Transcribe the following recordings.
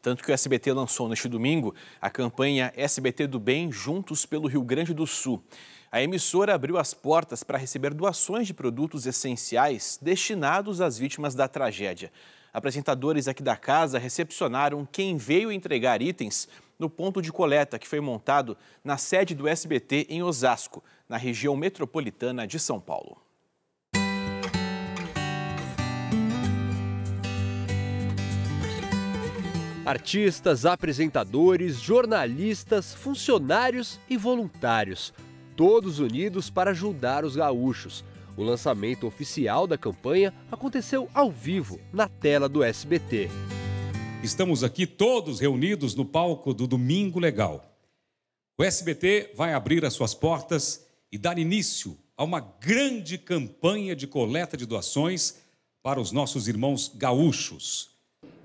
Tanto que o SBT lançou neste domingo a campanha SBT do Bem Juntos pelo Rio Grande do Sul. A emissora abriu as portas para receber doações de produtos essenciais destinados às vítimas da tragédia. Apresentadores aqui da casa recepcionaram quem veio entregar itens no ponto de coleta que foi montado na sede do SBT em Osasco, na região metropolitana de São Paulo. Artistas, apresentadores, jornalistas, funcionários e voluntários, todos unidos para ajudar os gaúchos. O lançamento oficial da campanha aconteceu ao vivo, na tela do SBT. Estamos aqui todos reunidos no palco do Domingo Legal. O SBT vai abrir as suas portas e dar início a uma grande campanha de coleta de doações para os nossos irmãos gaúchos.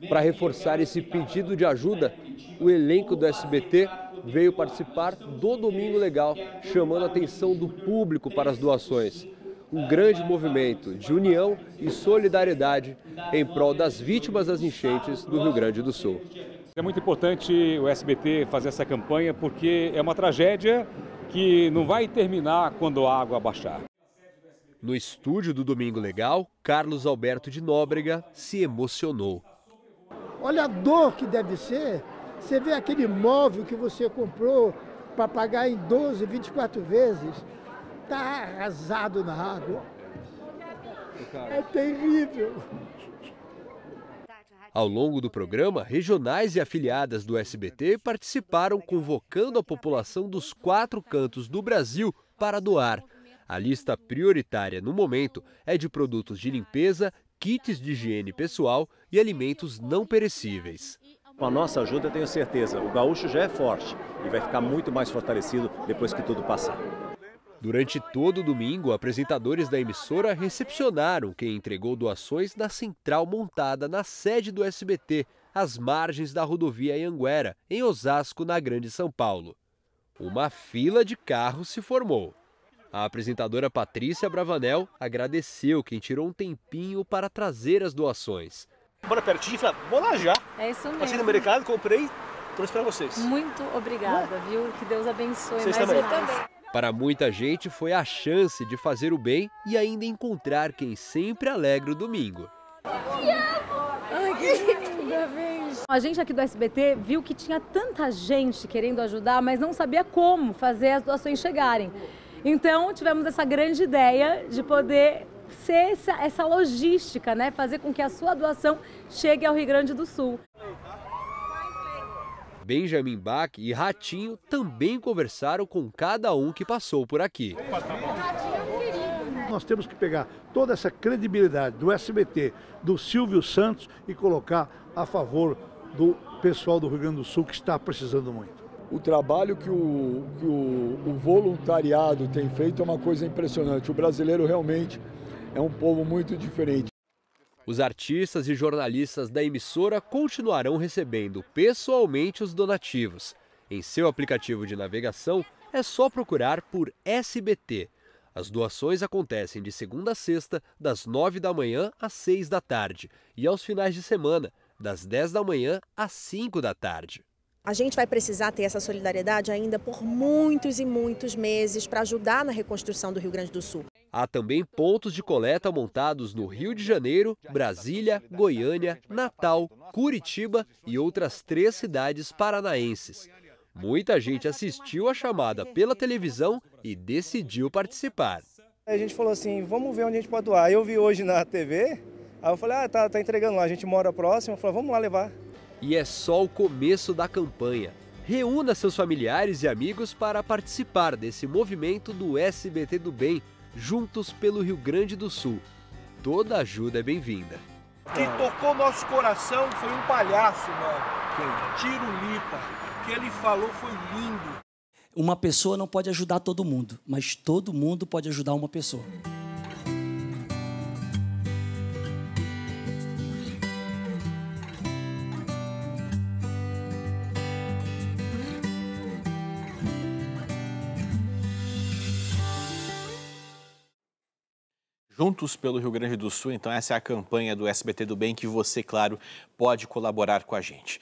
Para reforçar esse pedido de ajuda, o elenco do SBT veio participar do Domingo Legal, chamando a atenção do público para as doações. Um grande movimento de união e solidariedade em prol das vítimas das enchentes do Rio Grande do Sul. É muito importante o SBT fazer essa campanha porque é uma tragédia que não vai terminar quando a água baixar. No estúdio do Domingo Legal, Carlos Alberto de Nóbrega se emocionou. Olha a dor que deve ser. Você vê aquele móvel que você comprou para pagar em 12, 24 vezes, está arrasado na água. É terrível. Ao longo do programa, regionais e afiliadas do SBT participaram convocando a população dos quatro cantos do Brasil para doar. A lista prioritária no momento é de produtos de limpeza, kits de higiene pessoal e alimentos não perecíveis. Com a nossa ajuda, tenho certeza, o gaúcho já é forte e vai ficar muito mais fortalecido depois que tudo passar. Durante todo o domingo, apresentadores da emissora recepcionaram quem entregou doações na central montada na sede do SBT, às margens da rodovia Anguera, em Osasco, na Grande São Paulo. Uma fila de carros se formou. A apresentadora Patrícia Bravanel agradeceu quem tirou um tempinho para trazer as doações. Bora pertinho, falei, vou lá já. É isso mesmo. Passei no mercado, comprei, trouxe para vocês. Muito obrigada, viu? Que Deus abençoe vocês mais também. também. Para muita gente foi a chance de fazer o bem e ainda encontrar quem sempre alegra o domingo. A gente aqui do SBT viu que tinha tanta gente querendo ajudar, mas não sabia como fazer as doações chegarem. Então, tivemos essa grande ideia de poder ser essa, essa logística, né? fazer com que a sua doação chegue ao Rio Grande do Sul. Benjamin Bach e Ratinho também conversaram com cada um que passou por aqui. Tá Nós temos que pegar toda essa credibilidade do SBT, do Silvio Santos e colocar a favor do pessoal do Rio Grande do Sul que está precisando muito o trabalho que, o, que o, o, voluntariado tem feito é uma coisa impressionante. O brasileiro realmente é um povo muito diferente. Os artistas e jornalistas da emissora continuarão recebendo pessoalmente os donativos. Em seu aplicativo de navegação, é só procurar por SBT. As doações acontecem de segunda a sexta, das nove da manhã às seis da tarde, e aos finais de semana, das dez da manhã às cinco da tarde. A gente vai precisar ter essa solidariedade ainda por muitos e muitos meses para ajudar na reconstrução do Rio Grande do Sul. Há também pontos de coleta montados no Rio de Janeiro, Brasília, Goiânia, Natal, Curitiba e outras três cidades paranaenses. Muita gente assistiu a chamada pela televisão e decidiu participar. A gente falou assim, vamos ver onde a gente pode doar. Eu vi hoje na TV, aí eu falei, ah, tá, tá entregando lá, a gente mora próximo. Eu falei, vamos lá levar. E é só o começo da campanha. Reúna seus familiares e amigos para participar desse movimento do SBT do Bem, juntos pelo Rio Grande do Sul. Toda ajuda é bem-vinda. Quem tocou nosso coração foi um palhaço, mano. Tiro Lipa. O que ele falou foi lindo. Uma pessoa não pode ajudar todo mundo, mas todo mundo pode ajudar uma pessoa. Juntos pelo Rio Grande do Sul, então essa é a campanha do SBT do Bem que você, claro, pode colaborar com a gente.